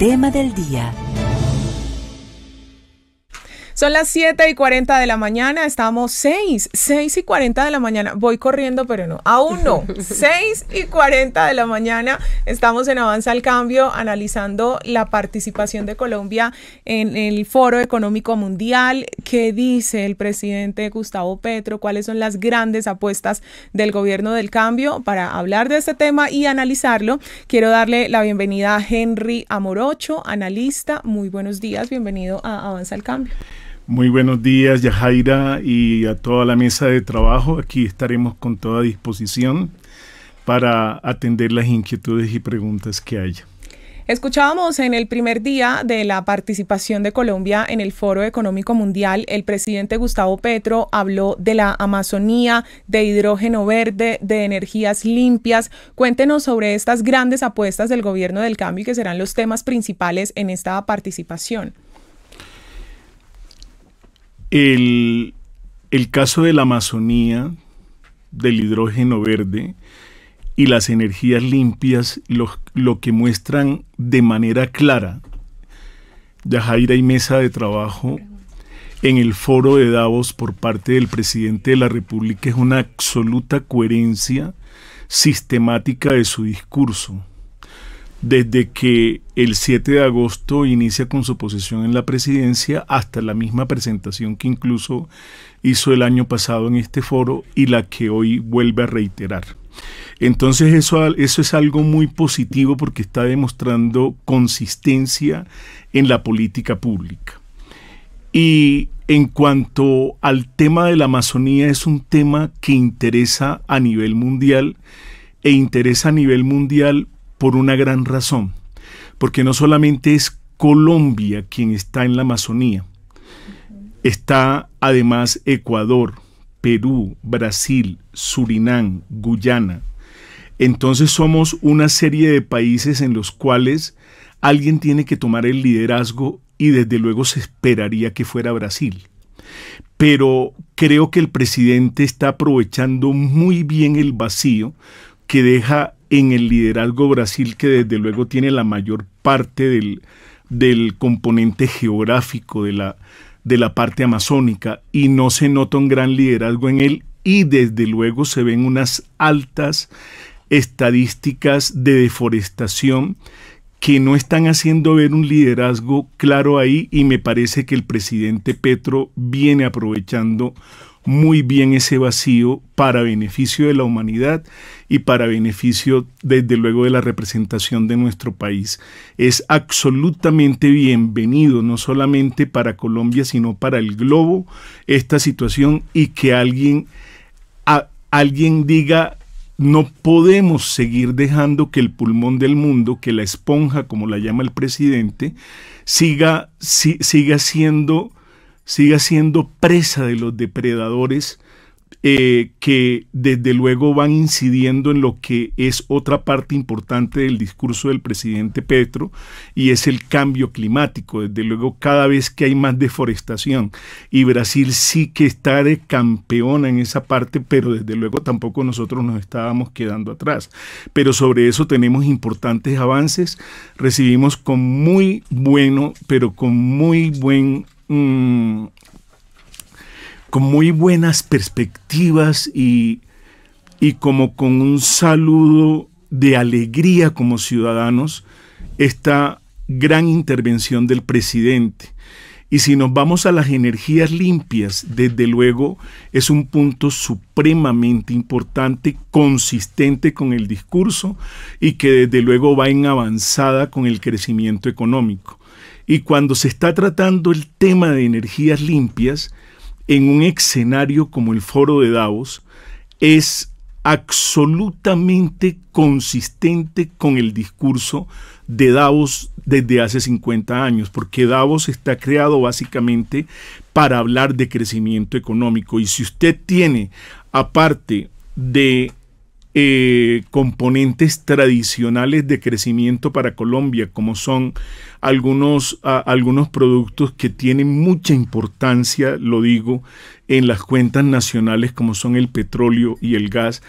tema del día. Son las 7 y 40 de la mañana, estamos 6, 6 y 40 de la mañana. Voy corriendo, pero no, aún no. 6 y 40 de la mañana estamos en Avanza al Cambio analizando la participación de Colombia en el Foro Económico Mundial. ¿Qué dice el presidente Gustavo Petro? ¿Cuáles son las grandes apuestas del gobierno del cambio? Para hablar de este tema y analizarlo, quiero darle la bienvenida a Henry Amorocho, analista. Muy buenos días, bienvenido a Avanza al Cambio. Muy buenos días, Yajaira, y a toda la mesa de trabajo. Aquí estaremos con toda disposición para atender las inquietudes y preguntas que haya. Escuchábamos en el primer día de la participación de Colombia en el Foro Económico Mundial, el presidente Gustavo Petro habló de la Amazonía, de hidrógeno verde, de energías limpias. Cuéntenos sobre estas grandes apuestas del gobierno del cambio y que serán los temas principales en esta participación. El, caso de la Amazonía, del hidrógeno verde y las energías limpias, lo, lo que muestran de manera clara Yajaira y mesa de trabajo en el foro de Davos por parte del presidente de la República es una absoluta coherencia sistemática de su discurso desde que el 7 de agosto inicia con su posesión en la presidencia hasta la misma presentación que incluso hizo el año pasado en este foro y la que hoy vuelve a reiterar. Entonces eso, eso es algo muy positivo porque está demostrando consistencia en la política pública. Y en cuanto al tema de la Amazonía, es un tema que interesa a nivel mundial e interesa a nivel mundial por una gran razón, porque no solamente es Colombia quien está en la Amazonía, está además Ecuador, Perú, Brasil, Surinam, Guyana. Entonces somos una serie de países en los cuales alguien tiene que tomar el liderazgo y desde luego se esperaría que fuera Brasil. Pero creo que el presidente está aprovechando muy bien el vacío que deja en el liderazgo Brasil, que desde luego tiene la mayor parte del, del componente geográfico de la, de la parte amazónica y no se nota un gran liderazgo en él y desde luego se ven unas altas estadísticas de deforestación que no están haciendo ver un liderazgo claro ahí y me parece que el presidente Petro viene aprovechando muy bien ese vacío para beneficio de la humanidad y para beneficio desde luego de la representación de nuestro país. Es absolutamente bienvenido, no solamente para Colombia, sino para el globo, esta situación y que alguien, alguien diga no podemos seguir dejando que el pulmón del mundo, que la esponja, como la llama el presidente, siga, siga, siendo, siga siendo presa de los depredadores eh, que desde luego van incidiendo en lo que es otra parte importante del discurso del presidente Petro y es el cambio climático. Desde luego cada vez que hay más deforestación y Brasil sí que está de campeona en esa parte, pero desde luego tampoco nosotros nos estábamos quedando atrás. Pero sobre eso tenemos importantes avances. Recibimos con muy bueno, pero con muy buen... Mm, con muy buenas perspectivas y, y como con un saludo de alegría como ciudadanos esta gran intervención del presidente. Y si nos vamos a las energías limpias, desde luego es un punto supremamente importante, consistente con el discurso y que desde luego va en avanzada con el crecimiento económico. Y cuando se está tratando el tema de energías limpias, en un escenario como el foro de Davos es absolutamente consistente con el discurso de Davos desde hace 50 años, porque Davos está creado básicamente para hablar de crecimiento económico. Y si usted tiene, aparte de eh, componentes tradicionales de crecimiento para Colombia, como son algunos, algunos productos que tienen mucha importancia, lo digo, en las cuentas nacionales, como son el petróleo y el gas,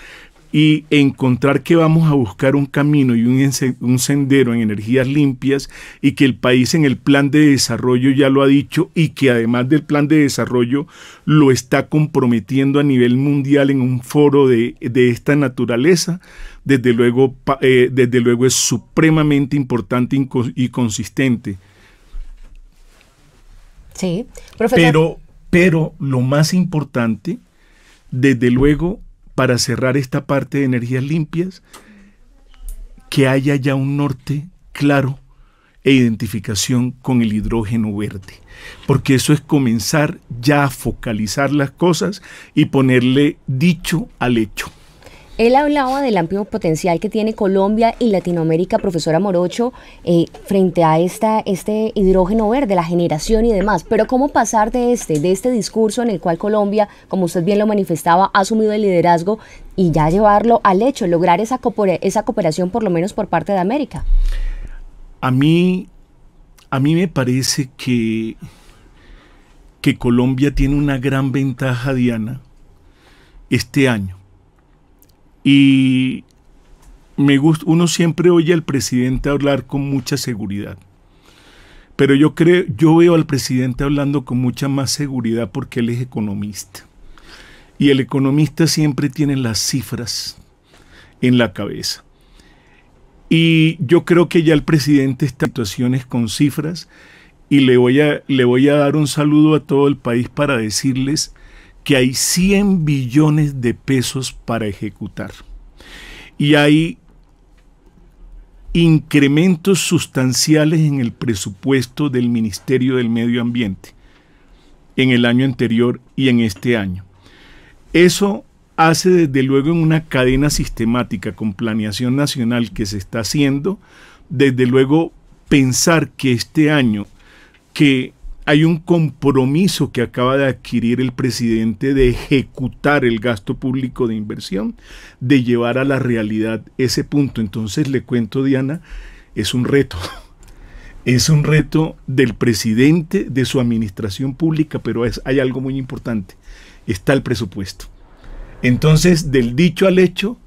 y encontrar que vamos a buscar un camino y un, sendero en energías limpias y que el país en el plan de desarrollo ya lo ha dicho y que además del plan de desarrollo lo está comprometiendo a nivel mundial en un foro de, esta naturaleza, desde luego, eh, desde luego es supremamente importante y consistente. Sí, Pero, pero lo más importante, desde luego, para cerrar esta parte de energías limpias, que haya ya un norte claro e identificación con el hidrógeno verde, porque eso es comenzar ya a focalizar las cosas y ponerle dicho al hecho. Él hablaba del amplio potencial que tiene Colombia y Latinoamérica, profesora Morocho, eh, frente a esta, este hidrógeno verde, la generación y demás. Pero ¿cómo pasar de este, de este discurso en el cual Colombia, como usted bien lo manifestaba, ha asumido el liderazgo y ya llevarlo al hecho, lograr esa, esa cooperación por lo menos por parte de América? A mí, a mí me parece que, que Colombia tiene una gran ventaja, Diana, este año y me gusta, uno siempre oye al presidente hablar con mucha seguridad. Pero yo creo, yo veo al presidente hablando con mucha más seguridad porque él es economista. Y el economista siempre tiene las cifras en la cabeza. Y yo creo que ya el presidente está en situaciones con cifras y le voy a, le voy a dar un saludo a todo el país para decirles que hay 100 billones de pesos para ejecutar. Y hay incrementos sustanciales en el presupuesto del Ministerio del Medio Ambiente en el año anterior y en este año. Eso hace desde luego en una cadena sistemática con planeación nacional que se está haciendo, desde luego pensar que este año que hay un compromiso que acaba de adquirir el presidente de ejecutar el gasto público de inversión, de llevar a la realidad ese punto. Entonces le cuento, Diana, es un reto. Es un reto del presidente, de su administración pública, pero hay algo muy importante. Está el presupuesto. Entonces, del dicho al hecho,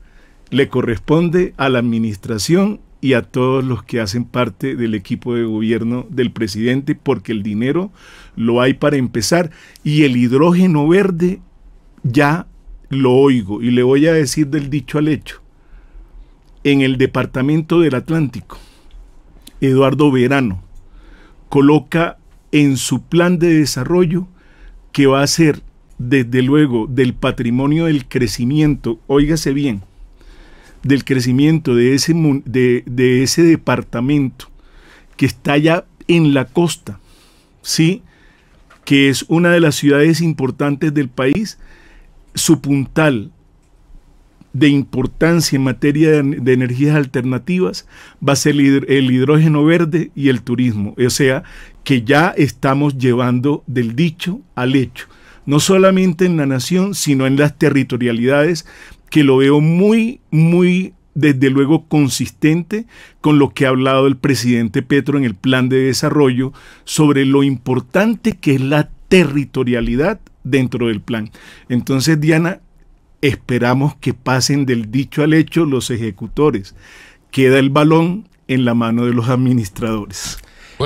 le corresponde a la administración y a todos los que hacen parte del equipo de gobierno del presidente, porque el dinero lo hay para empezar. Y el hidrógeno verde ya lo oigo y le voy a decir del dicho al hecho. En el departamento del Atlántico, Eduardo Verano coloca en su plan de desarrollo que va a ser desde luego del patrimonio del crecimiento, óigase bien, del crecimiento de ese, ese departamento que está ya en la costa, ¿sí? que es una de las ciudades importantes del país, su puntal de importancia en materia de, energías alternativas va a ser el hidrógeno verde y el turismo. O sea, que ya estamos llevando del dicho al hecho no solamente en la nación, sino en las territorialidades que lo veo muy, muy, desde luego, consistente con lo que ha hablado el presidente Petro en el plan de desarrollo sobre lo importante que es la territorialidad dentro del plan. Entonces, Diana, esperamos que pasen del dicho al hecho los ejecutores. Queda el balón en la mano de los administradores.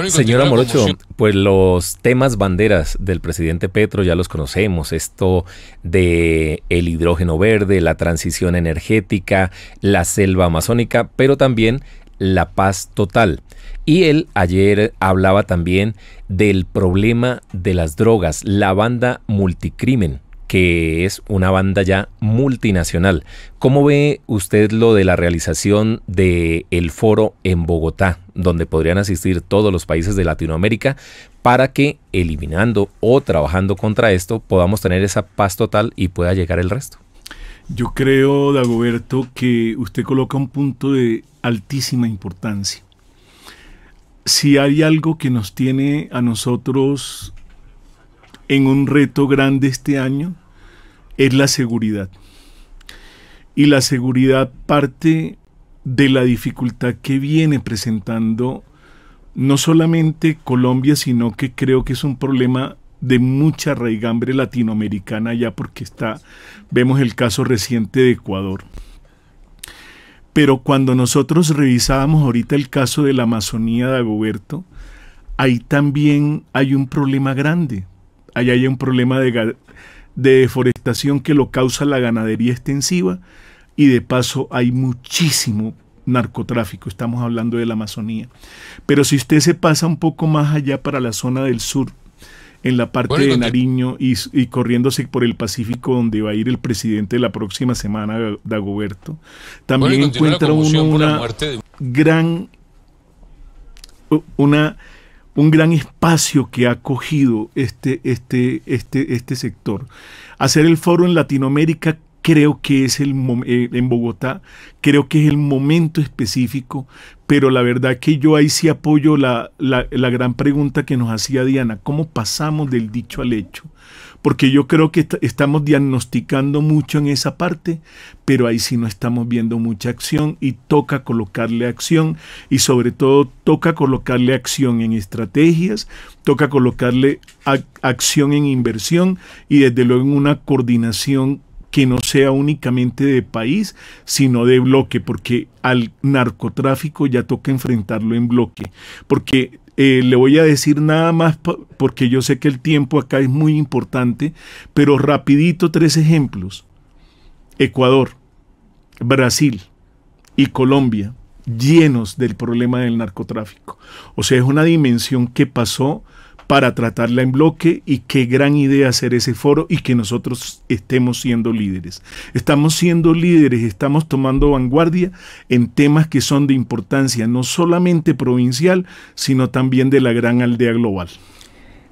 Señora Morocho, pues los temas banderas del presidente Petro ya los conocemos, esto de el hidrógeno verde, la transición energética, la selva amazónica, pero también la paz total. Y él ayer hablaba también del problema de las drogas, la banda multicrimen que es una banda ya multinacional. ¿Cómo ve usted lo de la realización del el foro en Bogotá, donde podrían asistir todos los países de Latinoamérica, para que eliminando o trabajando contra esto podamos tener esa paz total y pueda llegar el resto? Yo creo, Dagoberto, que usted coloca un punto de altísima importancia. Si hay algo que nos tiene a nosotros en un reto grande este año es la seguridad. Y la seguridad parte de la dificultad que viene presentando no solamente Colombia, sino que creo que es un problema de mucha raigambre latinoamericana ya porque está vemos el caso reciente de Ecuador. Pero cuando nosotros revisábamos ahorita el caso de la Amazonía de Agoberto, ahí también hay un problema grande, allá hay un problema de, deforestación que lo causa la ganadería extensiva y de paso hay muchísimo narcotráfico, estamos hablando de la Amazonía. Pero si usted se pasa un poco más allá para la zona del sur, en la parte de Nariño y, corriéndose por el Pacífico donde va a ir el presidente la próxima semana, Dagoberto, también encuentra uno una gran... una un gran espacio que ha cogido este, este, este, este sector. Hacer el foro en Latinoamérica creo que es el eh, en Bogotá, creo que es el momento específico, pero la verdad que yo ahí sí apoyo la, la gran pregunta que nos hacía Diana, ¿cómo pasamos del dicho al hecho? porque yo creo que estamos diagnosticando mucho en esa parte, pero ahí sí no estamos viendo mucha acción y toca colocarle acción y sobre todo toca colocarle acción en estrategias, toca colocarle acción en inversión y desde luego en una coordinación que no sea únicamente de país, sino de bloque, porque al narcotráfico ya toca enfrentarlo en bloque, porque eh, le voy a decir nada más porque yo sé que el tiempo acá es muy importante, pero rapidito tres ejemplos. Ecuador, Brasil y Colombia llenos del problema del narcotráfico. O sea, es una dimensión que pasó para tratarla en bloque y qué gran idea hacer ese foro y que nosotros estemos siendo líderes. Estamos siendo líderes, estamos tomando vanguardia en temas que son de importancia no solamente provincial, sino también de la gran aldea global.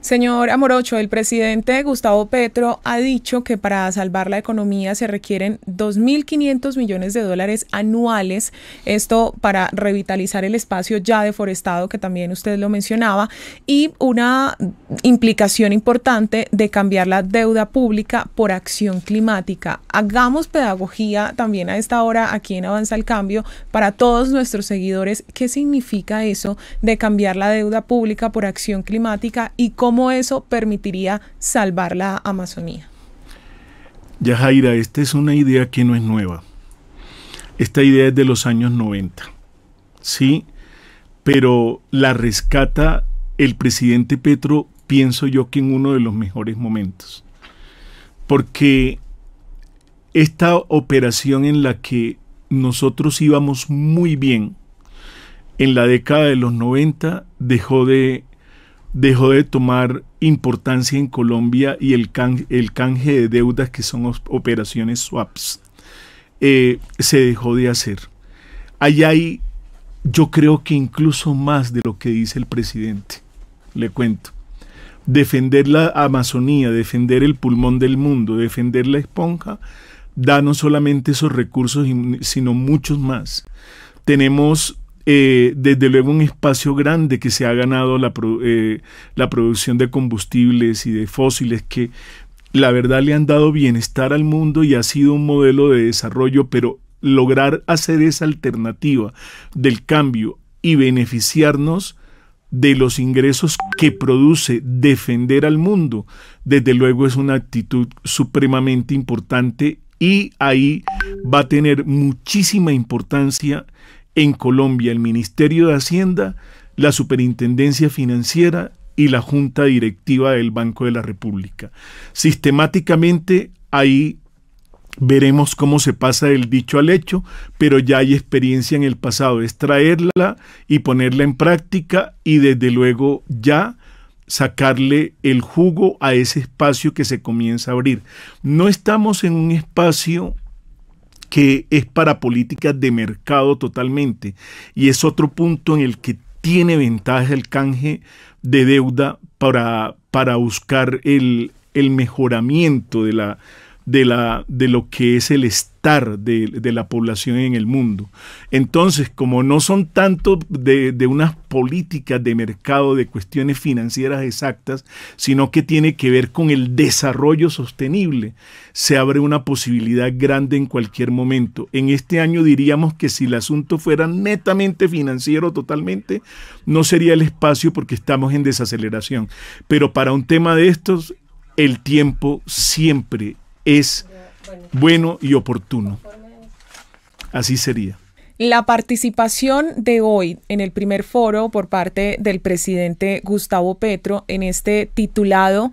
Señor Amorocho, el presidente Gustavo Petro ha dicho que para salvar la economía se requieren 2.500 millones de dólares anuales, esto para revitalizar el espacio ya deforestado, que también usted lo mencionaba, y una implicación importante de cambiar la deuda pública por acción climática. Hagamos pedagogía también a esta hora aquí en Avanza el Cambio para todos nuestros seguidores, qué significa eso de cambiar la deuda pública por acción climática y cómo eso permitiría salvar la Amazonía. Ya Jaira, esta es una idea que no es nueva. Esta idea es de los años 90, ¿sí? Pero la rescata el presidente Petro, pienso yo que en uno de los mejores momentos. Porque esta operación en la que nosotros íbamos muy bien en la década de los 90 dejó de dejó de tomar importancia en Colombia y el, canje de deudas, que son operaciones swaps, eh, se dejó de hacer. Allá hay, yo creo que incluso más de lo que dice el presidente, le cuento. Defender la Amazonía, defender el pulmón del mundo, defender la esponja, da no solamente esos recursos, sino muchos más. Tenemos eh, desde luego un espacio grande que se ha ganado la, eh, la producción de combustibles y de fósiles que la verdad le han dado bienestar al mundo y ha sido un modelo de desarrollo, pero lograr hacer esa alternativa del cambio y beneficiarnos de los ingresos que produce defender al mundo, desde luego es una actitud supremamente importante y ahí va a tener muchísima importancia en Colombia el Ministerio de Hacienda, la Superintendencia Financiera y la Junta Directiva del Banco de la República. Sistemáticamente ahí veremos cómo se pasa del dicho al hecho, pero ya hay experiencia en el pasado, es traerla y ponerla en práctica y desde luego ya sacarle el jugo a ese espacio que se comienza a abrir. No estamos en un espacio que es para políticas de mercado totalmente. Y es otro punto en el que tiene ventaja el canje de deuda para, para buscar el, el mejoramiento de la, de, la, de lo que es el estar de, la población en el mundo. Entonces, como no son tanto de, de unas políticas de mercado, de cuestiones financieras exactas, sino que tiene que ver con el desarrollo sostenible, se abre una posibilidad grande en cualquier momento. En este año diríamos que si el asunto fuera netamente financiero totalmente, no sería el espacio porque estamos en desaceleración. Pero para un tema de estos, el tiempo siempre es bueno y oportuno. Así sería. La participación de hoy en el primer foro por parte del presidente Gustavo Petro en este titulado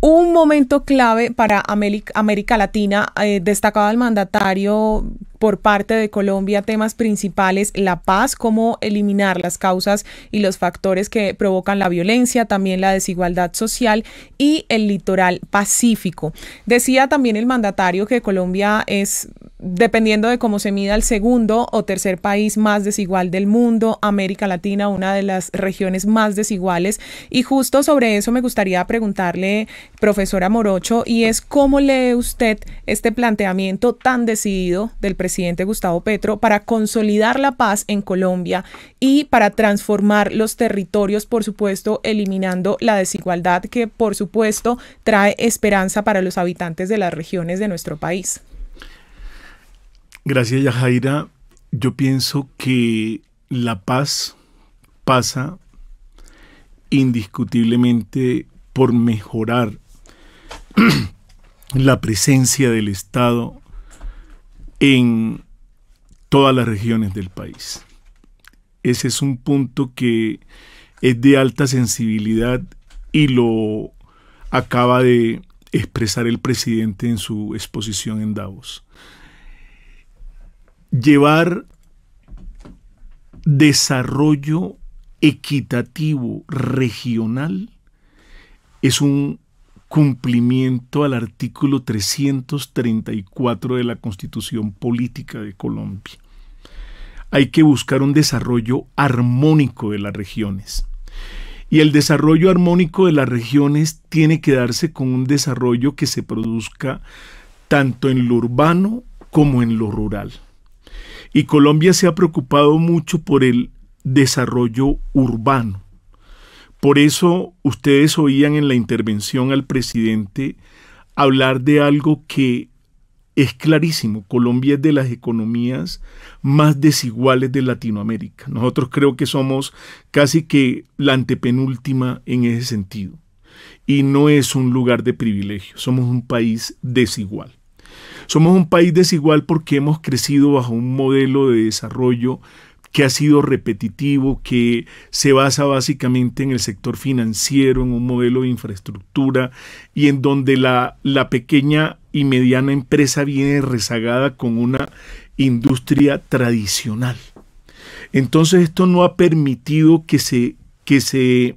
un momento clave para América, Latina, eh, destacaba el mandatario por parte de Colombia temas principales, la paz, cómo eliminar las causas y los factores que provocan la violencia, también la desigualdad social y el litoral pacífico. Decía también el mandatario que Colombia es dependiendo de cómo se mida el segundo o tercer país más desigual del mundo, América Latina, una de las regiones más desiguales. Y justo sobre eso me gustaría preguntarle, profesora Morocho, y es cómo lee usted este planteamiento tan decidido del presidente presidente Gustavo Petro para consolidar la paz en Colombia y para transformar los territorios, por supuesto, eliminando la desigualdad que, por supuesto, trae esperanza para los habitantes de las regiones de nuestro país. Gracias, Yajaira. Yo pienso que la paz pasa indiscutiblemente por mejorar la presencia del Estado en todas las regiones del país. Ese es un punto que es de alta sensibilidad y lo acaba de expresar el presidente en su exposición en Davos. Llevar desarrollo equitativo regional es un cumplimiento al artículo 334 de la Constitución Política de Colombia. Hay que buscar un desarrollo armónico de las regiones. Y el desarrollo armónico de las regiones tiene que darse con un desarrollo que se produzca tanto en lo urbano como en lo rural. Y Colombia se ha preocupado mucho por el desarrollo urbano. Por eso ustedes oían en la intervención al presidente hablar de algo que es clarísimo. Colombia es de las economías más desiguales de Latinoamérica. Nosotros creo que somos casi que la antepenúltima en ese sentido. Y no es un lugar de privilegio, somos un país desigual. Somos un país desigual porque hemos crecido bajo un modelo de desarrollo que ha sido repetitivo, que se basa básicamente en el sector financiero, en un modelo de infraestructura y en donde la, pequeña y mediana empresa viene rezagada con una industria tradicional. Entonces esto no ha permitido que se, que se,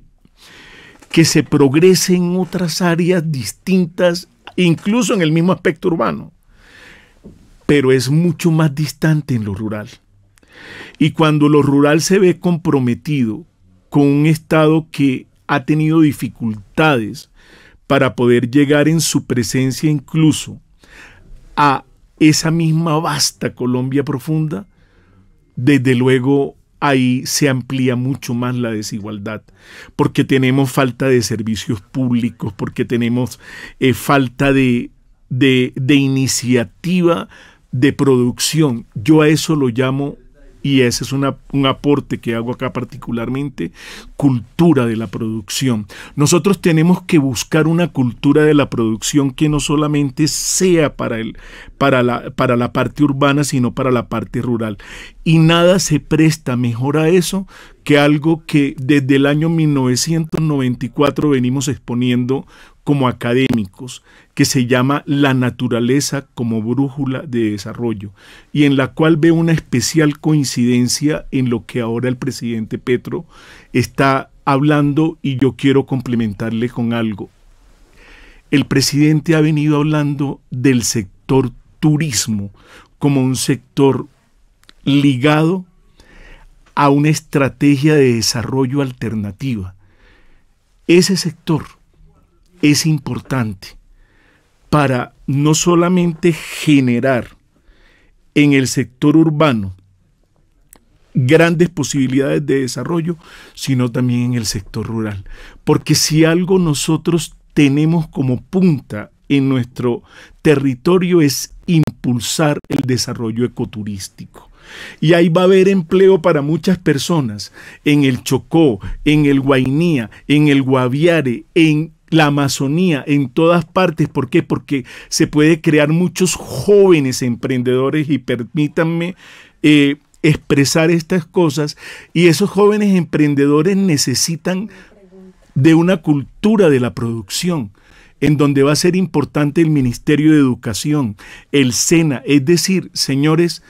que se progrese en otras áreas distintas, incluso en el mismo aspecto urbano, pero es mucho más distante en lo rural. Y cuando lo rural se ve comprometido con un Estado que ha tenido dificultades para poder llegar en su presencia incluso a esa misma vasta Colombia profunda, desde luego ahí se amplía mucho más la desigualdad, porque tenemos falta de servicios públicos, porque tenemos eh, falta de, de iniciativa de producción. Yo a eso lo llamo y ese es un aporte que hago acá particularmente, cultura de la producción. Nosotros tenemos que buscar una cultura de la producción que no solamente sea para, el, para, la, para la parte urbana, sino para la parte rural. Y nada se presta mejor a eso que algo que desde el año 1994 venimos exponiendo como académicos, que se llama La naturaleza como brújula de desarrollo, y en la cual veo una especial coincidencia en lo que ahora el presidente Petro está hablando y yo quiero complementarle con algo. El presidente ha venido hablando del sector turismo como un sector ligado a una estrategia de desarrollo alternativa. Ese sector es importante para no solamente generar en el sector urbano grandes posibilidades de desarrollo, sino también en el sector rural. Porque si algo nosotros tenemos como punta en nuestro territorio es impulsar el desarrollo ecoturístico. Y ahí va a haber empleo para muchas personas en el Chocó, en el Guainía, en el Guaviare, en la Amazonía en todas partes. ¿Por qué? Porque se puede crear muchos jóvenes emprendedores y permítanme eh, expresar estas cosas. Y esos jóvenes emprendedores necesitan de una cultura de la producción en donde va a ser importante el Ministerio de Educación, el SENA. Es decir, señores,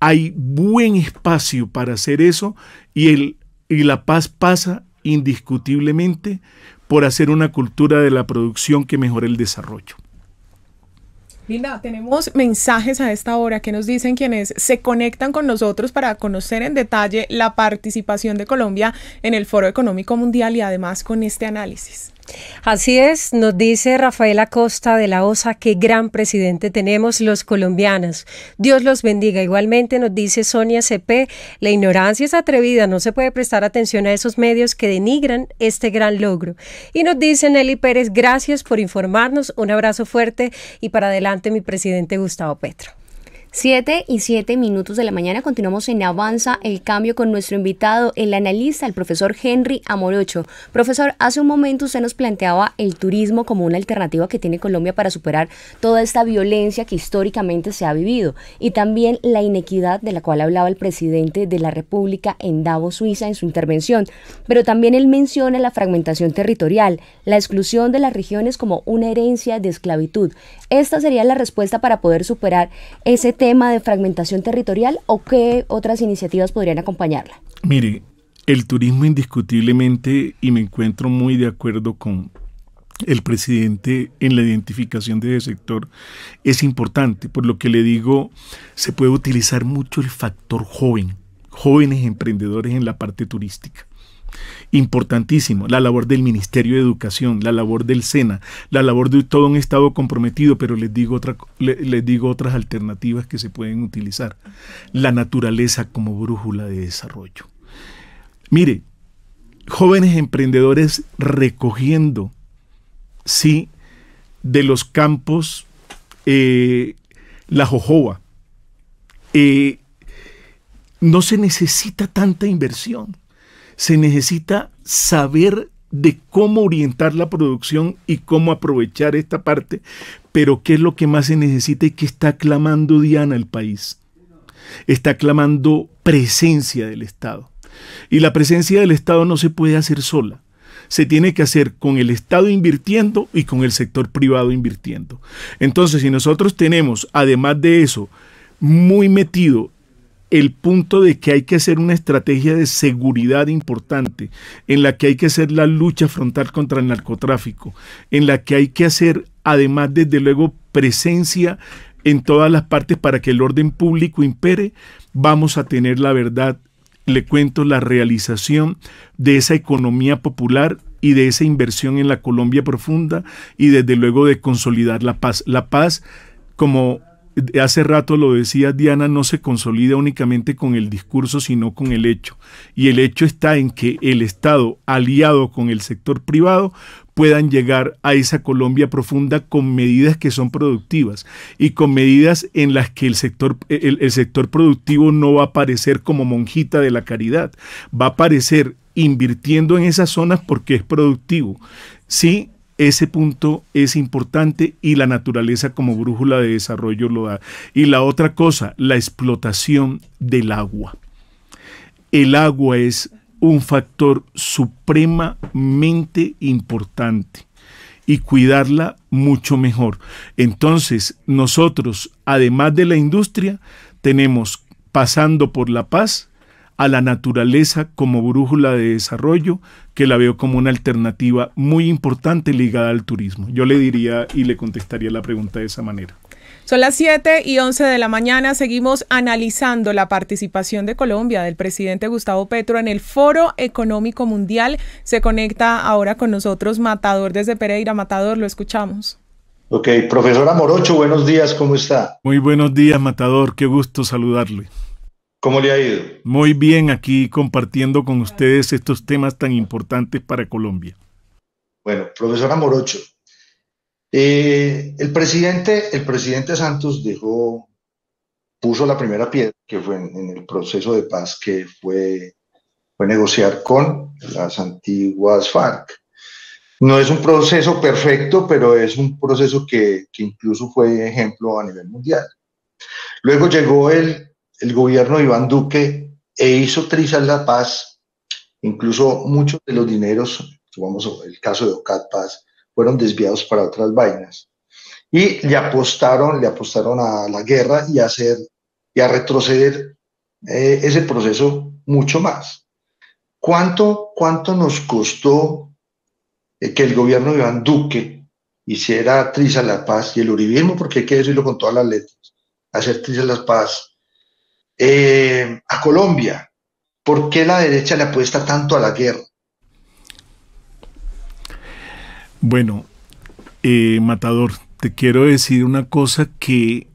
hay buen espacio para hacer eso y, el, y la paz pasa indiscutiblemente por hacer una cultura de la producción que mejore el desarrollo. Linda, tenemos mensajes a esta hora que nos dicen quienes se conectan con nosotros para conocer en detalle la participación de Colombia en el Foro Económico Mundial y además con este análisis. Así es, nos dice Rafael Acosta de la OSA, qué gran presidente tenemos los colombianos. Dios los bendiga. Igualmente nos dice Sonia CP, la ignorancia es atrevida, no se puede prestar atención a esos medios que denigran este gran logro. Y nos dice Nelly Pérez, gracias por informarnos, un abrazo fuerte y para adelante mi presidente Gustavo Petro. 7 y 7 minutos de la mañana continuamos en Avanza el Cambio con nuestro invitado, el analista, el profesor Henry Amorocho. Profesor, hace un momento usted nos planteaba el turismo como una alternativa que tiene Colombia para superar toda esta violencia que históricamente se ha vivido y también la inequidad de la cual hablaba el presidente de la República en Davos, Suiza, en su intervención. Pero también él menciona la fragmentación territorial, la exclusión de las regiones como una herencia de esclavitud. ¿Esta sería la respuesta para poder superar ese tema de fragmentación territorial o qué otras iniciativas podrían acompañarla? Mire, el turismo indiscutiblemente, y me encuentro muy de acuerdo con el presidente en la identificación de ese sector, es importante. Por lo que le digo, se puede utilizar mucho el factor joven, jóvenes emprendedores en la parte turística importantísimo, la labor del Ministerio de Educación, la labor del SENA, la labor de todo un Estado comprometido, pero les digo, les digo otras alternativas que se pueden utilizar. La naturaleza como brújula de desarrollo. Mire, jóvenes emprendedores recogiendo, sí, de los campos eh, la jojoba. Eh, no se necesita tanta inversión se necesita saber de cómo orientar la producción y cómo aprovechar esta parte, pero qué es lo que más se necesita y qué está clamando Diana el país. Está clamando presencia del Estado. Y la presencia del Estado no se puede hacer sola. Se tiene que hacer con el Estado invirtiendo y con el sector privado invirtiendo. Entonces, si nosotros tenemos, además de eso, muy metido el punto de que hay que hacer una estrategia de seguridad importante, en la que hay que hacer la lucha frontal contra el narcotráfico, en la que hay que hacer además desde luego presencia en todas las partes para que el orden público impere, vamos a tener la verdad, le cuento, la realización de esa economía popular y de esa inversión en la Colombia profunda y desde luego de consolidar la paz. La paz como hace rato lo decía Diana, no se consolida únicamente con el discurso, sino con el hecho. Y el hecho está en que el Estado, aliado con el sector privado, puedan llegar a esa Colombia profunda con medidas que son productivas y con medidas en las que el sector, sector productivo no va a aparecer como monjita de la caridad, va a aparecer invirtiendo en esas zonas porque es productivo. Sí, ese punto es importante y la naturaleza como brújula de desarrollo lo da. Y la otra cosa, la explotación del agua. El agua es un factor supremamente importante y cuidarla mucho mejor. Entonces, nosotros, además de la industria, tenemos pasando por la paz, a la naturaleza como brújula de desarrollo, que la veo como una alternativa muy importante ligada al turismo. Yo le diría y le contestaría la pregunta de esa manera. Son las 7 y 11 de la mañana. Seguimos analizando la participación de Colombia del presidente Gustavo Petro en el Foro Económico Mundial. Se conecta ahora con nosotros Matador desde Pereira. Matador, lo escuchamos. Ok, profesora Morocho, buenos días, ¿cómo está? Muy buenos días, Matador, qué gusto saludarle. ¿Cómo le ha ido? Muy bien aquí compartiendo con ustedes estos temas tan importantes para Colombia. Bueno, profesora Morocho, eh, el, presidente, el presidente Santos dejó, puso la primera piedra que fue en, el proceso de paz que fue, negociar con las antiguas FARC. No es un proceso perfecto, pero es un proceso que incluso fue ejemplo a nivel mundial. Luego llegó el el gobierno de Iván Duque e hizo trizas la paz, incluso muchos de los dineros, tomamos el caso de Ocat Paz, fueron desviados para otras vainas. Y le apostaron, le apostaron a la guerra y a, hacer, y a retroceder eh, ese proceso mucho más. ¿Cuánto, cuánto nos costó eh, que el gobierno de Iván Duque hiciera trizas la paz y el uribismo, porque hay que decirlo con todas las letras, hacer trizas la paz eh, a Colombia. ¿Por qué la derecha le apuesta tanto a la guerra? Bueno, eh, Matador, te quiero decir una cosa que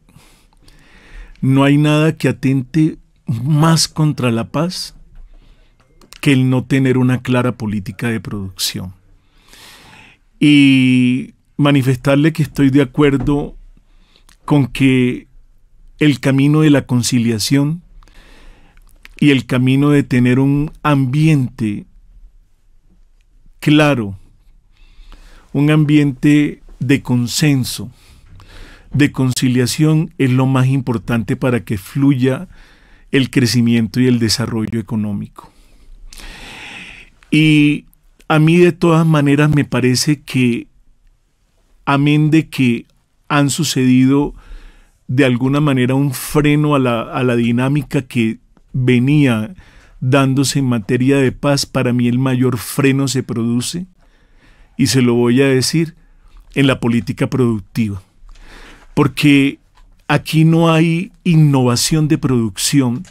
no hay nada que atente más contra la paz que el no tener una clara política de producción. Y manifestarle que estoy de acuerdo con que el camino de la conciliación y el camino de tener un ambiente claro, un ambiente de consenso, de conciliación es lo más importante para que fluya el crecimiento y el desarrollo económico. Y a mí de todas maneras me parece que, amén de que han sucedido de alguna manera un freno a la, a la dinámica que venía dándose en materia de paz, para mí el mayor freno se produce, y se lo voy a decir, en la política productiva. Porque aquí no hay innovación de producción,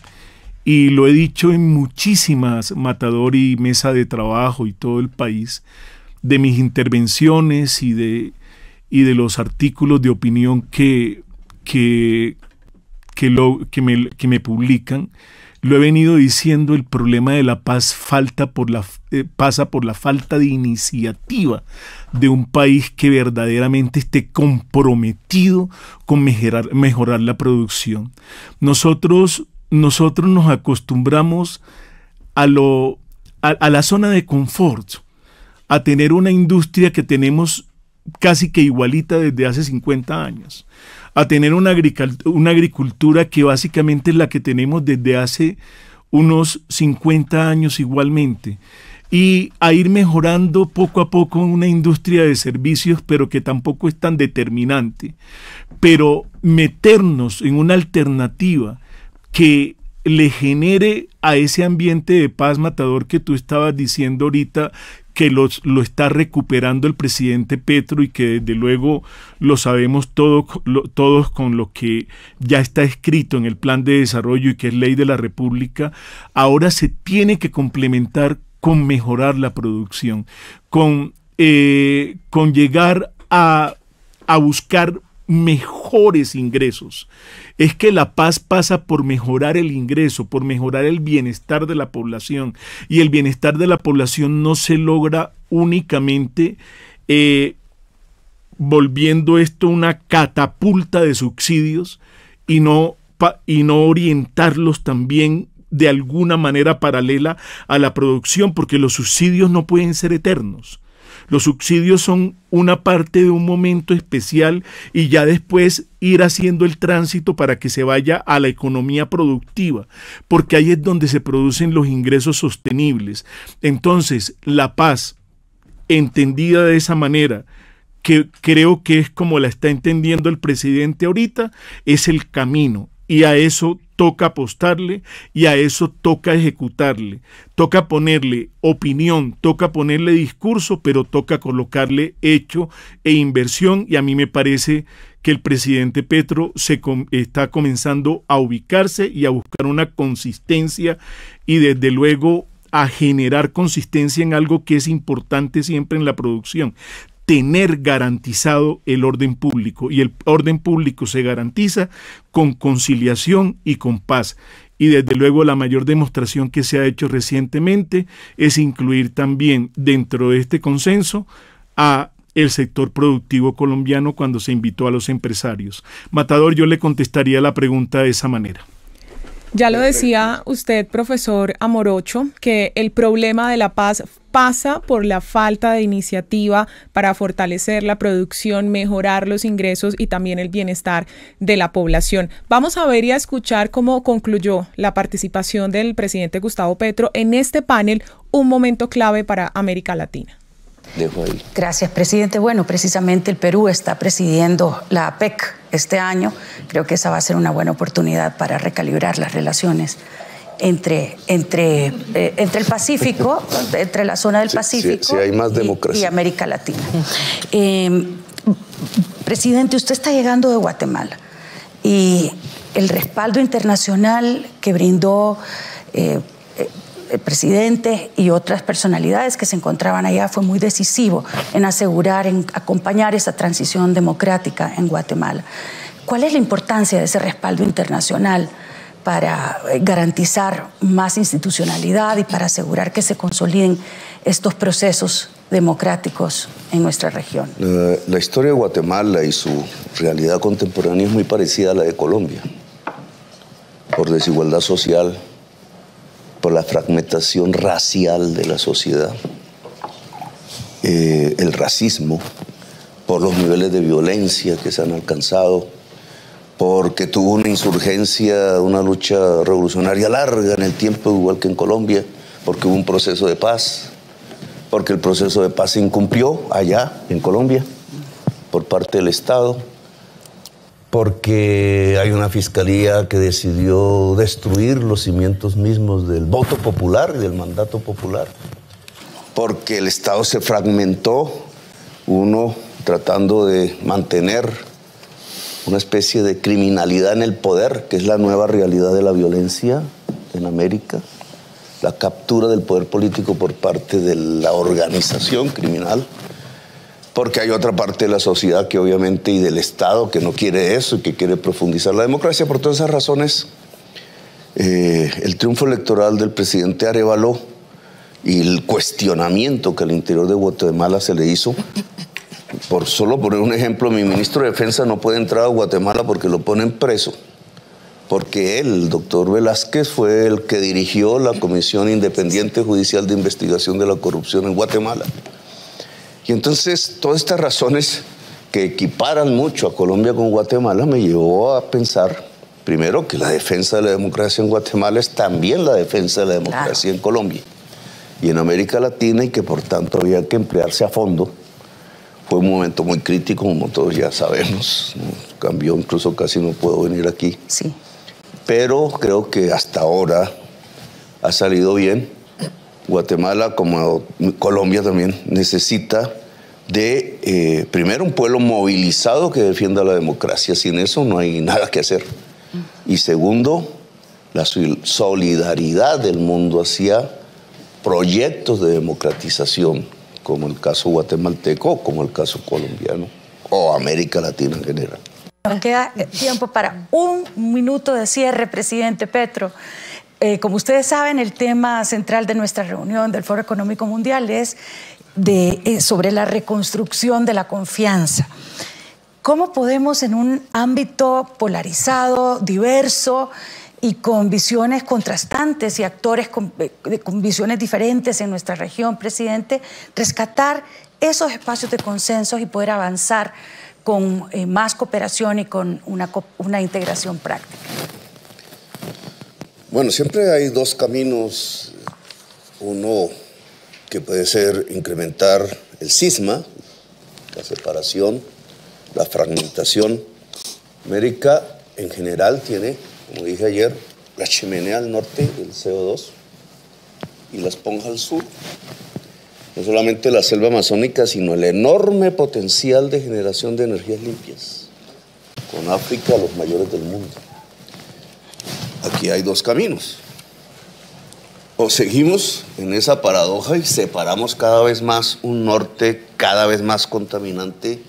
y lo he dicho en muchísimas matador y mesa de trabajo y todo el país, de mis intervenciones y de, y de los artículos de opinión que que, lo, que, me, publican, lo he venido diciendo, el problema de la paz falta por la, eh, pasa por la falta de iniciativa de un país que verdaderamente esté comprometido con mejorar, mejorar la producción. Nosotros, nosotros nos acostumbramos a, lo, a la zona de confort, a tener una industria que tenemos casi que igualita desde hace 50 años a tener una, agricultura que básicamente es la que tenemos desde hace unos 50 años igualmente y a ir mejorando poco a poco una industria de servicios, pero que tampoco es tan determinante. Pero meternos en una alternativa que le genere a ese ambiente de paz matador que tú estabas diciendo ahorita, que los, lo está recuperando el presidente Petro y que desde luego lo sabemos todos con lo que ya está escrito en el plan de desarrollo y que es ley de la República, ahora se tiene que complementar con mejorar la producción, con, eh, con llegar a, a buscar mejores ingresos. Es que la paz pasa por mejorar el ingreso, por mejorar el bienestar de la población. Y el bienestar de la población no se logra únicamente eh, volviendo esto una catapulta de subsidios y no, y no orientarlos también de alguna manera paralela a la producción, porque los subsidios no pueden ser eternos. Los subsidios son una parte de un momento especial y ya después ir haciendo el tránsito para que se vaya a la economía productiva, porque ahí es donde se producen los ingresos sostenibles. Entonces, la paz, entendida de esa manera, que creo que es como la está entendiendo el presidente ahorita, es el camino. Y a eso toca apostarle y a eso toca ejecutarle, toca ponerle opinión, toca ponerle discurso, pero toca colocarle hecho e inversión y a mí me parece que el presidente Petro se está comenzando a ubicarse y a buscar una consistencia y desde luego a generar consistencia en algo que es importante siempre en la producción tener garantizado el orden público y el orden público se garantiza con conciliación y con paz. Y desde luego la mayor demostración que se ha hecho recientemente es incluir también dentro de este consenso a el sector productivo colombiano cuando se invitó a los empresarios. Matador, yo le contestaría la pregunta de esa manera. Ya lo decía usted, profesor Amorocho, que el problema de la paz pasa por la falta de iniciativa para fortalecer la producción, mejorar los ingresos y también el bienestar de la población. Vamos a ver y a escuchar cómo concluyó la participación del presidente Gustavo Petro en este panel, un momento clave para América Latina. Gracias, presidente. Bueno, precisamente el Perú está presidiendo la APEC este año. Creo que esa va a ser una buena oportunidad para recalibrar las relaciones entre, entre, eh, entre el Pacífico, entre la zona del Pacífico Y, América Latina. Em, presidente, usted está llegando de Guatemala y el respaldo internacional que brindó... Eh, eh, eh, presidente y otras personalidades que se encontraban allá fue muy decisivo en asegurar, en acompañar esa transición democrática en Guatemala. ¿Cuál es la importancia de ese respaldo internacional para eh, garantizar más institucionalidad y para asegurar que se consoliden estos procesos democráticos en nuestra región? La, eh, la historia de Guatemala y su realidad contemporánea es muy parecida a la de Colombia, por desigualdad social la fragmentación racial de la sociedad, eh, el racismo, por los niveles de violencia que se han alcanzado, porque tuvo una insurgencia, una lucha revolucionaria larga en el tiempo, igual que en Colombia, porque hubo un proceso de paz, porque el proceso de paz se incumplió allá, en Colombia, por parte del Estado porque hay una fiscalía que decidió destruir los cimientos mismos del voto popular y del mandato popular, porque el Estado se fragmentó, uno tratando de mantener una especie de criminalidad en el poder, que es la nueva realidad de la violencia en América, la captura del poder político por parte de la organización criminal porque hay otra parte de la sociedad que obviamente y del Estado que no quiere eso y que quiere profundizar la democracia. Por todas esas razones, eh, el triunfo electoral del presidente Arevalo y el cuestionamiento que al interior de Guatemala se le hizo, por solo poner un ejemplo, mi ministro de Defensa no puede entrar a Guatemala porque lo ponen preso porque él, el doctor Velázquez, fue el que dirigió la Comisión Independiente Judicial de Investigación de la Corrupción en Guatemala. Y entonces todas estas razones que equiparan mucho a Colombia con Guatemala me llevó a pensar, primero, que la defensa de la democracia en Guatemala es también la defensa de la democracia en Colombia y en América Latina y que por tanto había que emplearse a fondo. Fue un momento muy crítico, como todos ya sabemos. Cambió, incluso casi no puedo venir aquí. Sí. Pero creo que hasta ahora ha salido bien. Guatemala, como Colombia también, necesita de, eh, primero, un pueblo movilizado que defienda la democracia. Sin eso no hay nada que hacer. Y segundo, la solidaridad del mundo hacia proyectos de democratización, como el caso guatemalteco, como el caso colombiano, o América Latina en general. Nos queda eh, tiempo para un minuto de cierre, presidente Petro. Eh, como ustedes saben, el tema central de nuestra reunión del Foro Económico Mundial es de, eh, sobre la reconstrucción de la confianza. ¿Cómo podemos en un ámbito polarizado, diverso y con visiones contrastantes y actores con, eh, visiones diferentes en nuestra región, presidente, rescatar esos espacios de consensos y poder avanzar con eh, más cooperación y con una integración práctica? Bueno, siempre hay dos caminos, uno que puede ser incrementar el sisma, la separación, la fragmentación. América en general tiene, como dije ayer, la chimenea al norte el CO2 y la esponja al sur. No solamente la selva amazónica, sino el enorme potencial de generación de energías limpias. Con África, los mayores del mundo. Aquí hay dos caminos o seguimos en esa paradoja y separamos cada vez más un norte cada vez más contaminante,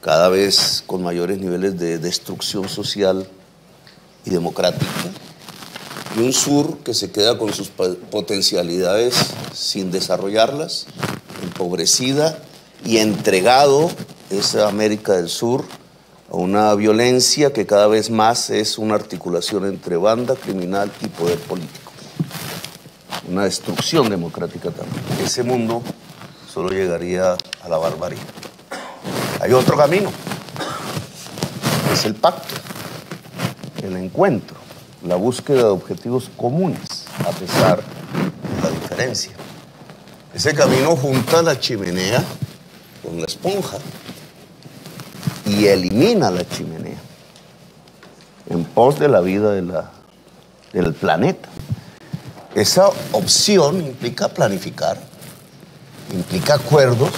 cada vez con mayores niveles de destrucción social y democrática, y un sur que se queda con sus potencialidades sin desarrollarlas, empobrecida y entregado esa América del Sur a una violencia que cada vez más es una articulación entre banda criminal y poder político una destrucción democrática también. Ese mundo solo llegaría a la barbarie. Hay otro camino, es el pacto, el encuentro, la búsqueda de objetivos comunes a pesar de la diferencia. Ese camino junta la chimenea con la esponja y elimina la chimenea en pos de la vida de del planeta. Esa opción implica planificar, implica acuerdos,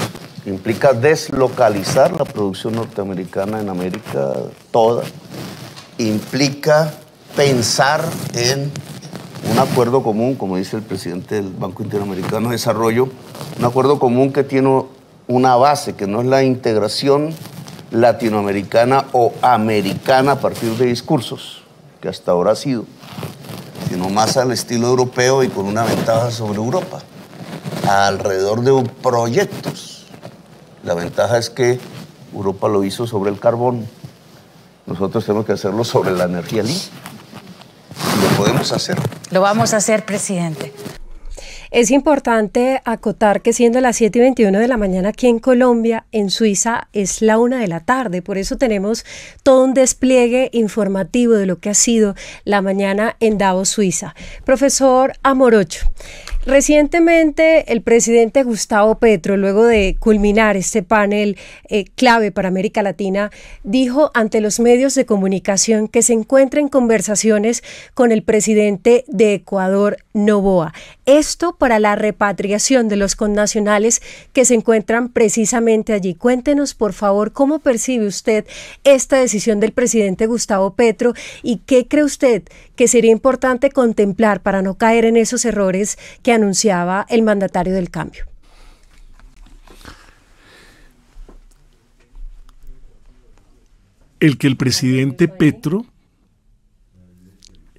implica deslocalizar la producción norteamericana en América toda, implica pensar en un acuerdo común, como dice el presidente del Banco Interamericano de Desarrollo, un acuerdo común que tiene una base, que no es la integración latinoamericana o americana a partir de discursos, que hasta ahora ha sido, no más al estilo europeo y con una ventaja sobre Europa, alrededor de proyectos. La ventaja es que Europa lo hizo sobre el carbón, nosotros tenemos que hacerlo sobre la energía limpia. Lo podemos hacer. Lo vamos a hacer, presidente. Es importante acotar que siendo las 7 y 21 de la mañana aquí en Colombia, en Suiza es la una de la tarde. Por eso tenemos todo un despliegue informativo de lo que ha sido la mañana en Davos, Suiza. Profesor Amorocho, Recientemente, el presidente Gustavo Petro, luego de culminar este panel eh, clave para América Latina, dijo ante los medios de comunicación que se encuentra en conversaciones con el presidente de Ecuador, Novoa. Esto para la repatriación de los connacionales que se encuentran precisamente allí. Cuéntenos, por favor, cómo percibe usted esta decisión del presidente Gustavo Petro y qué cree usted que sería importante contemplar para no caer en esos errores que anunciaba el mandatario del cambio. El que el presidente Petro,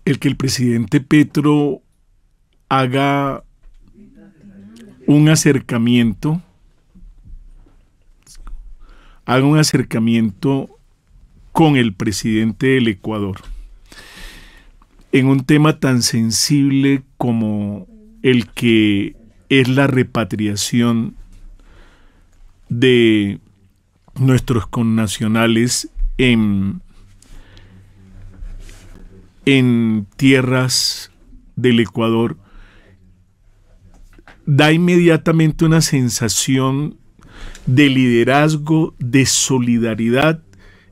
el que el presidente Petro haga un acercamiento, haga un acercamiento con el presidente del Ecuador en un tema tan sensible como el que es la repatriación de nuestros connacionales en, en tierras del Ecuador, da inmediatamente una sensación de liderazgo, de solidaridad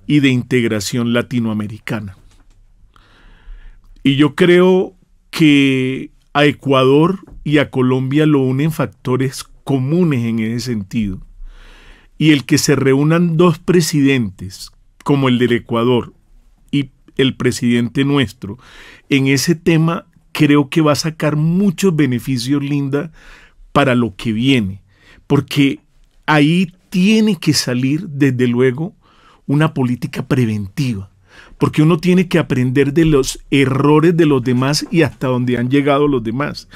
y de integración latinoamericana. Y yo creo que a Ecuador y a Colombia lo unen factores comunes en ese sentido. Y el que se reúnan dos presidentes, como el del Ecuador y el presidente nuestro, en ese tema creo que va a sacar muchos beneficios, Linda, para lo que viene. Porque ahí tiene que salir, desde luego, una política preventiva porque uno tiene que aprender de los errores de los demás y hasta donde han llegado los demás.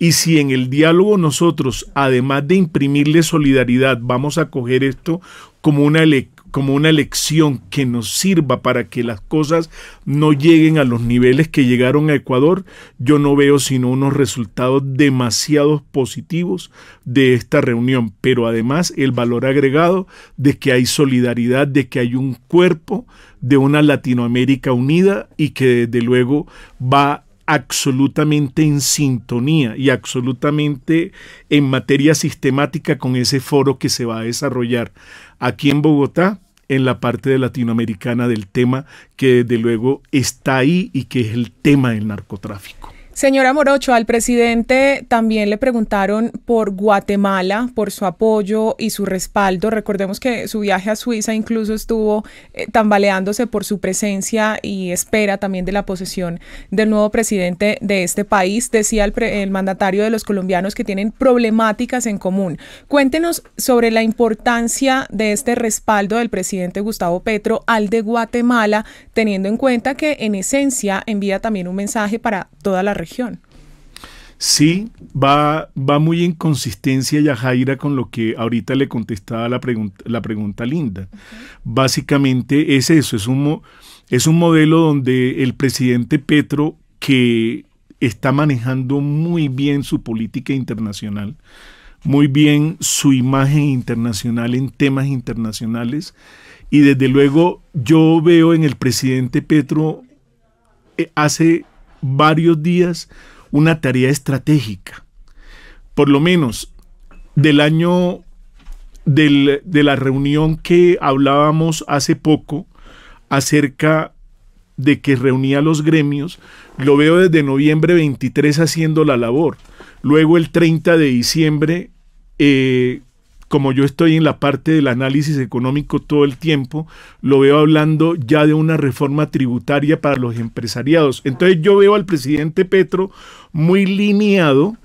Y si en el diálogo nosotros, además de imprimirle solidaridad, vamos a coger esto como una elección, como una lección que nos sirva para que las cosas no lleguen a los niveles que llegaron a Ecuador, yo no veo sino unos resultados demasiado positivos de esta reunión, pero además el valor agregado de que hay solidaridad, de que hay un cuerpo de una Latinoamérica unida y que desde luego va absolutamente en sintonía y absolutamente en materia sistemática con ese foro que se va a desarrollar aquí en Bogotá en la parte de latinoamericana del tema que desde luego está ahí y que es el tema del narcotráfico. Señora Morocho, al presidente también le preguntaron por Guatemala, por su apoyo y su respaldo. Recordemos que su viaje a Suiza incluso estuvo eh, tambaleándose por su presencia y espera también de la posesión del nuevo presidente de este país. Decía el, el mandatario de los colombianos que tienen problemáticas en común. Cuéntenos sobre la importancia de este respaldo del presidente Gustavo Petro al de Guatemala, teniendo en cuenta que en esencia envía también un mensaje para toda la región región. Sí, va, va muy en consistencia Yajaira con lo que ahorita le contestaba la, pregunta, la pregunta Linda. Básicamente es eso, es un, es un modelo donde el presidente Petro, que está manejando muy bien su política internacional, muy bien su imagen internacional en temas internacionales, y desde luego yo veo en el presidente Petro, eh, hace varios días una tarea estratégica. Por lo menos del año de la reunión que hablábamos hace poco acerca de que reunía los gremios, lo veo desde noviembre 23 haciendo la labor. Luego el 30 de diciembre eh, como yo estoy en la parte del análisis económico todo el tiempo, lo veo hablando ya de una reforma tributaria para los empresariados. Entonces yo veo al presidente Petro muy lineado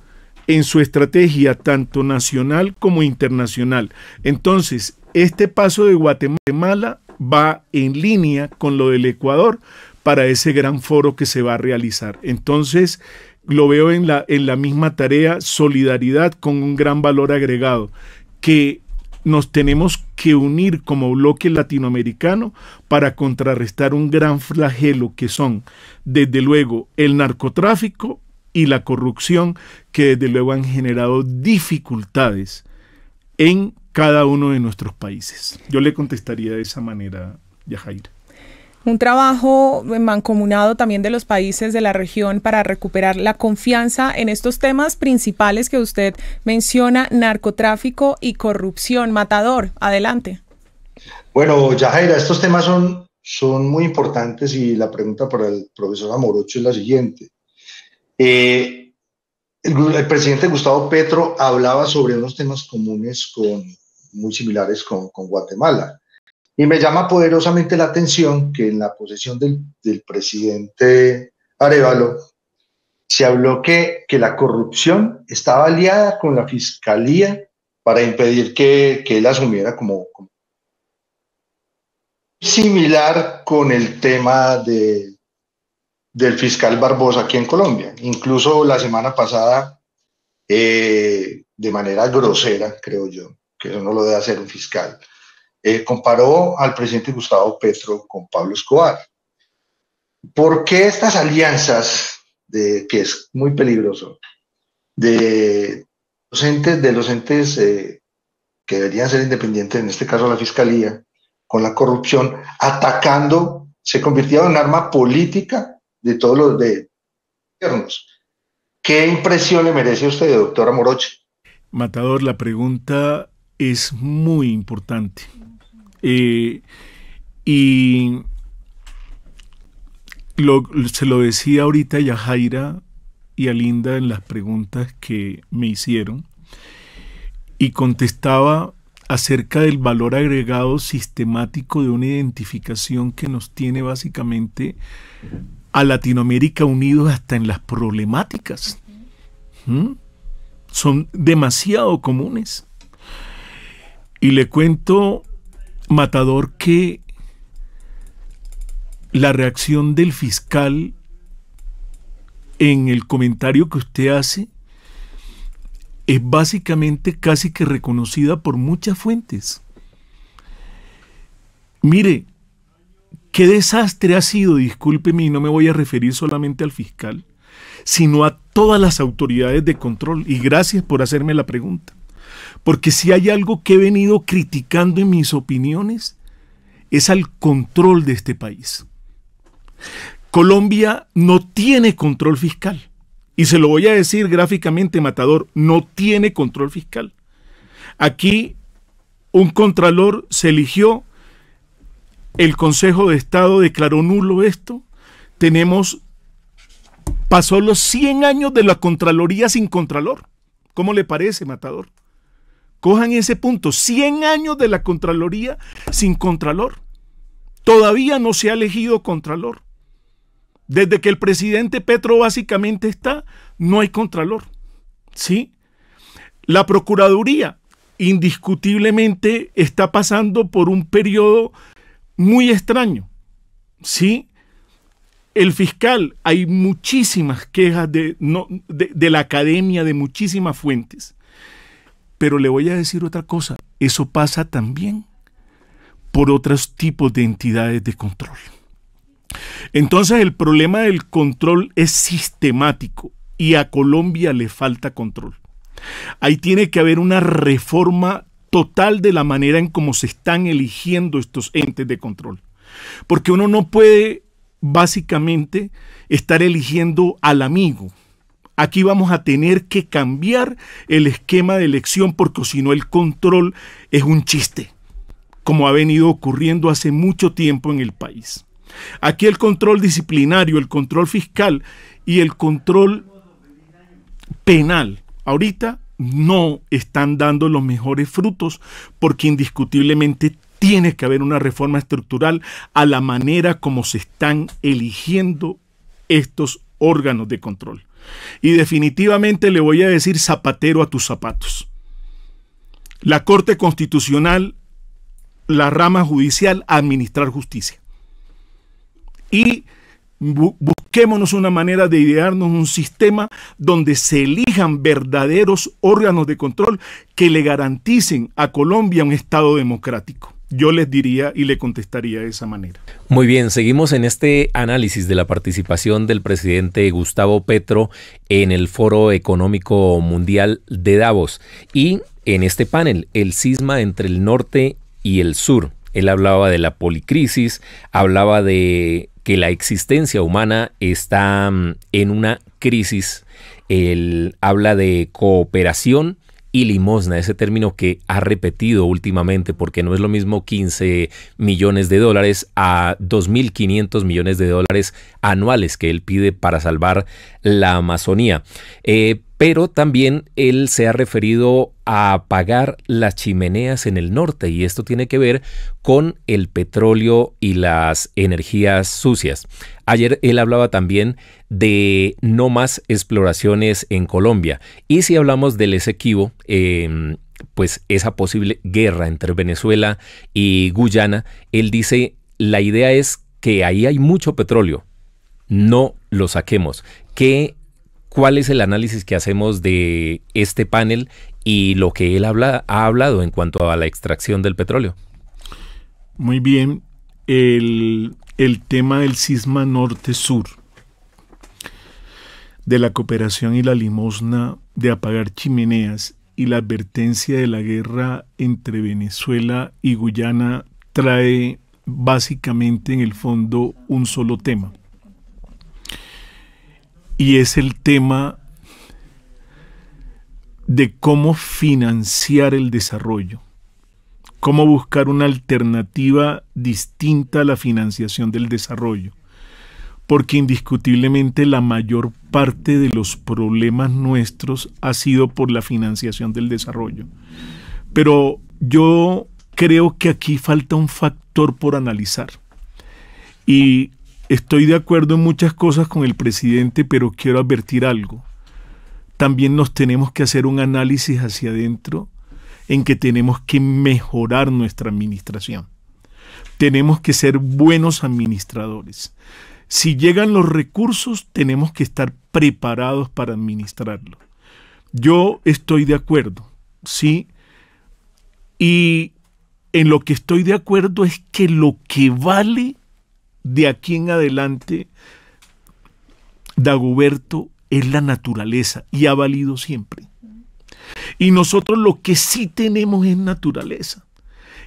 en su estrategia tanto nacional como internacional. Entonces, este paso de Guatemala va en línea con lo del Ecuador para ese gran foro que se va a realizar. Entonces, lo veo en la, en la misma tarea, solidaridad con un gran valor agregado que nos tenemos que unir como bloque latinoamericano para contrarrestar un gran flagelo que son, desde luego, el narcotráfico y la corrupción que desde luego han generado dificultades en cada uno de nuestros países. Yo le contestaría de esa manera, Yajaira un trabajo mancomunado también de los países de la región para recuperar la confianza en estos temas principales que usted menciona, narcotráfico y corrupción. Matador, adelante. Bueno, Yajaira, estos temas son, son muy importantes y la pregunta para el profesor Amorocho es la siguiente. Eh, el, presidente Gustavo Petro hablaba sobre unos temas comunes con, muy similares con Guatemala y me llama poderosamente la atención que en la posesión del, presidente Arevalo se habló que, la corrupción estaba aliada con la fiscalía para impedir que, él asumiera como, Similar con el tema del fiscal Barbosa aquí en Colombia. Incluso la semana pasada, eh, de manera grosera, creo yo, que eso no lo debe hacer un fiscal eh, comparó al presidente Gustavo Petro con Pablo Escobar. ¿Por qué estas alianzas, que es muy peligroso, de los entes, de los eh, que deberían ser independientes, en este caso la Fiscalía, con la corrupción, atacando, se convirtió en arma política de todos los gobiernos. ¿Qué impresión le merece usted, doctora Moroche? Matador, la pregunta es muy importante y se lo decía ahorita a Jaira y a Linda en las preguntas que me hicieron y contestaba acerca del valor agregado sistemático de una identificación que nos tiene básicamente a Latinoamérica unidos hasta en las problemáticas. ¿Mm? Son demasiado comunes. Y le cuento Matador, que la reacción del fiscal en el comentario que usted hace es básicamente casi que reconocida por muchas fuentes. Mire, qué desastre ha sido, discúlpeme, y no me voy a referir solamente al fiscal, sino a todas las autoridades de control. Y gracias por hacerme la pregunta. Porque si hay algo que he venido criticando en mis opiniones, es al control de este país. Colombia no tiene control fiscal. Y se lo voy a decir gráficamente, Matador, no tiene control fiscal. Aquí un contralor se eligió, el Consejo de Estado declaró nulo esto, tenemos, pasó los 100 años de la Contraloría sin contralor. ¿Cómo le parece, Matador? Cojan ese punto. 100 años de la Contraloría sin Contralor. Todavía no se ha elegido Contralor. Desde que el presidente Petro básicamente está, no hay Contralor. ¿Sí? La Procuraduría indiscutiblemente está pasando por un periodo muy extraño. ¿Sí? El fiscal, hay muchísimas quejas de, no, de la academia, de muchísimas fuentes. Pero le voy a decir otra cosa, eso pasa también por otros tipos de entidades de control. Entonces el problema del control es sistemático y a Colombia le falta control. Ahí tiene que haber una reforma total de la manera en cómo se están eligiendo estos entes de control. Porque uno no puede básicamente estar eligiendo al amigo Aquí vamos a tener que cambiar el esquema de elección porque si no el control es un chiste, como ha venido ocurriendo hace mucho tiempo en el país. Aquí el control disciplinario, el control fiscal y el control penal. Ahorita no están dando los mejores frutos porque indiscutiblemente tiene que haber una reforma estructural a la manera como se están eligiendo estos órganos de control y definitivamente le voy a decir zapatero a tus zapatos. La Corte Constitucional, la rama judicial, administrar justicia. Y busquémonos una manera de idearnos un sistema donde se elijan verdaderos órganos de control que le garanticen a Colombia un Estado democrático yo les diría y le contestaría de esa manera. Muy bien, seguimos en este análisis de la participación del presidente Gustavo Petro en el Foro Económico Mundial de Davos y en este panel, el cisma entre el norte y el sur. Él hablaba de la policrisis, hablaba de que la existencia humana está mm, en una crisis. Él habla de cooperación y limosna, ese término que ha repetido últimamente, porque no es lo mismo 15 millones de dólares a 2.500 millones de dólares anuales que él pide para salvar la Amazonía. Eh, pero también él se ha referido a apagar las chimeneas en el norte y esto tiene que ver con el petróleo y las energías sucias. Ayer él hablaba también de no más exploraciones en Colombia y si hablamos del Esequibo, em, pues esa posible guerra entre Venezuela y Guyana, él dice la idea es que ahí hay mucho petróleo, no lo saquemos, que cuál es el análisis que hacemos de este panel y lo que él ha hablado en cuanto a la extracción del petróleo. Muy bien, el, el tema del cisma norte-sur, de la cooperación y la limosna, de apagar chimeneas y la advertencia de la guerra entre Venezuela y Guyana trae básicamente en el fondo un solo tema y es el tema de cómo financiar el desarrollo, cómo buscar una alternativa distinta a la financiación del desarrollo, porque indiscutiblemente la mayor parte de los problemas nuestros ha sido por la financiación del desarrollo. Pero yo creo que aquí falta un factor por analizar. Y Estoy de acuerdo en muchas cosas con el presidente, pero quiero advertir algo. También nos tenemos que hacer un análisis hacia adentro en que tenemos que mejorar nuestra administración. Tenemos que ser buenos administradores. Si llegan los recursos, tenemos que estar preparados para administrarlos. Yo estoy de acuerdo, ¿sí? Y en lo que estoy de acuerdo es que lo que vale de aquí en adelante, Dagoberto es la naturaleza y ha valido siempre. Y nosotros lo que sí tenemos es naturaleza.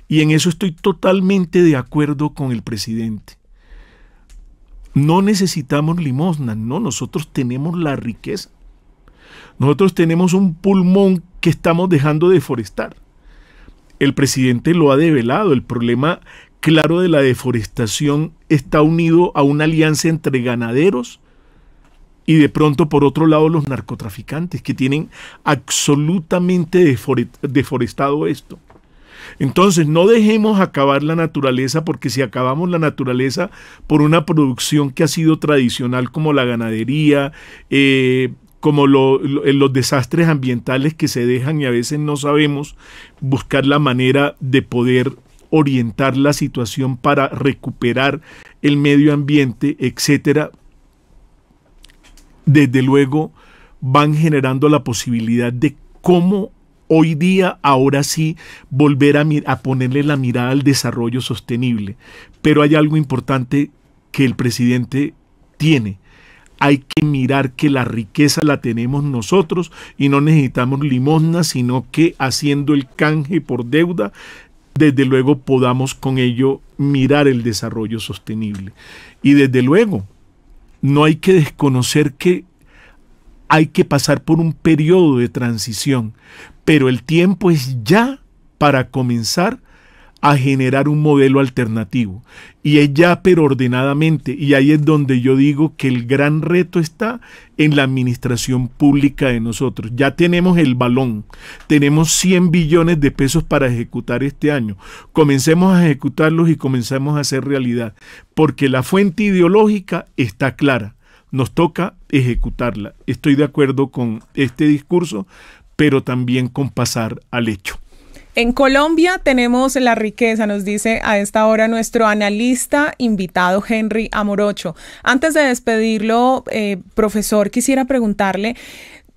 Y en eso estoy totalmente de acuerdo con el presidente. No necesitamos limosna, no, nosotros tenemos la riqueza. Nosotros tenemos un pulmón que estamos dejando de forestar. El presidente lo ha develado, el problema claro de la deforestación está unido a una alianza entre ganaderos y de pronto por otro lado los narcotraficantes que tienen absolutamente deforestado esto. Entonces no dejemos acabar la naturaleza porque si acabamos la naturaleza por una producción que ha sido tradicional como la ganadería, eh, como eh, los desastres ambientales que se dejan y a veces no sabemos buscar la manera de poder orientar la situación para recuperar el medio ambiente, etcétera, desde luego van generando la posibilidad de cómo hoy día, ahora sí, volver a, a, ponerle la mirada al desarrollo sostenible. Pero hay algo importante que el presidente tiene. Hay que mirar que la riqueza la tenemos nosotros y no necesitamos limosna, sino que haciendo el canje por deuda desde luego podamos con ello mirar el desarrollo sostenible. Y desde luego, no hay que desconocer que hay que pasar por un periodo de transición, pero el tiempo es ya para comenzar a generar un modelo alternativo. Y es ya pero ordenadamente, y ahí es donde yo digo que el gran reto está en la administración pública de nosotros. Ya tenemos el balón, tenemos 100 billones de pesos para ejecutar este año. Comencemos a ejecutarlos y comencemos a hacer realidad, porque la fuente ideológica está clara. Nos toca ejecutarla. Estoy de acuerdo con este discurso, pero también con pasar al hecho. En Colombia tenemos la riqueza, nos dice a esta hora nuestro analista invitado Henry Amorocho. Antes de despedirlo, eh, profesor, quisiera preguntarle,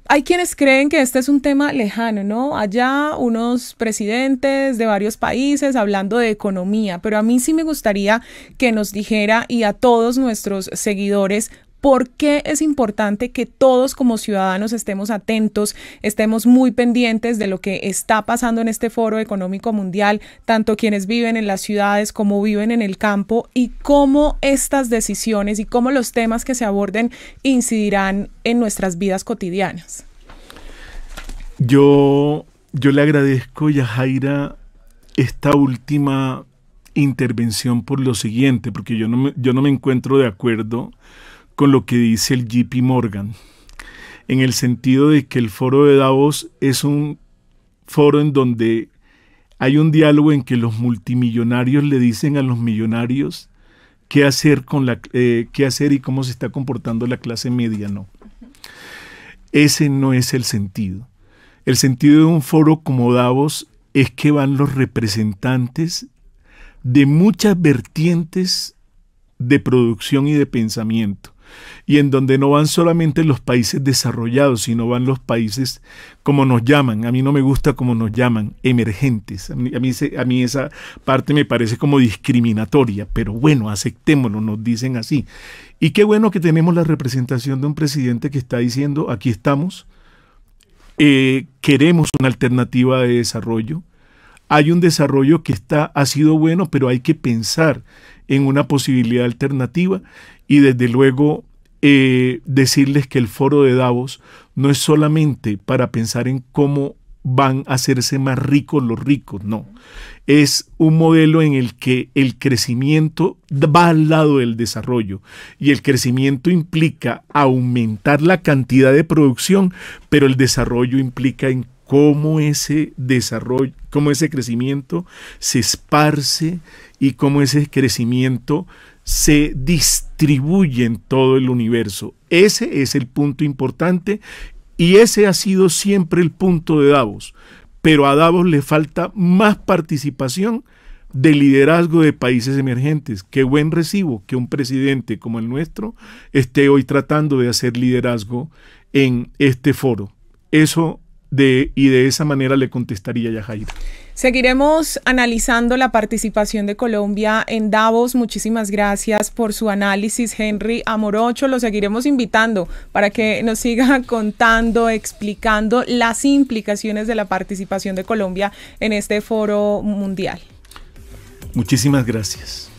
hay quienes creen que este es un tema lejano, ¿no? Allá unos presidentes de varios países hablando de economía, pero a mí sí me gustaría que nos dijera y a todos nuestros seguidores ¿Por qué es importante que todos como ciudadanos estemos atentos, estemos muy pendientes de lo que está pasando en este foro económico mundial, tanto quienes viven en las ciudades como viven en el campo y cómo estas decisiones y cómo los temas que se aborden incidirán en nuestras vidas cotidianas? Yo, yo le agradezco, Yajaira, esta última intervención por lo siguiente, porque yo yo no me encuentro de acuerdo con lo que dice el JP Morgan, en el sentido de que el foro de Davos es un foro en donde hay un diálogo en que los multimillonarios le dicen a los millonarios qué hacer, con la, eh, qué hacer y cómo se está comportando la clase media, no. Ese no es el sentido. El sentido de un foro como Davos es que van los representantes de muchas vertientes de producción y de pensamiento y en donde no van solamente los países desarrollados, sino van los países, como nos llaman, a mí no me gusta como nos llaman, emergentes. A mí, a esa parte me parece como discriminatoria, pero bueno, aceptémoslo, nos dicen así. Y qué bueno que tenemos la representación de un presidente que está diciendo, aquí estamos, eh, queremos una alternativa de desarrollo, hay un desarrollo que está, ha sido bueno, pero hay que pensar en una posibilidad alternativa y desde luego eh, decirles que el foro de Davos no es solamente para pensar en cómo van a hacerse más ricos los ricos, no. Es un modelo en el que el crecimiento va al lado del desarrollo y el crecimiento implica aumentar la cantidad de producción, pero el desarrollo implica en cómo ese desarrollo, cómo ese crecimiento se esparce y cómo ese crecimiento se distribuye en todo el universo. Ese es el punto importante y ese ha sido siempre el punto de Davos. Pero a Davos le falta más participación de liderazgo de países emergentes. Qué buen recibo que un presidente como el nuestro esté hoy tratando de hacer liderazgo en este foro. Eso de, y de esa manera le contestaría ya Seguiremos analizando la participación de Colombia en Davos. Muchísimas gracias por su análisis, Henry Amorocho. Lo seguiremos invitando para que nos siga contando, explicando las implicaciones de la participación de Colombia en este foro mundial. Muchísimas gracias.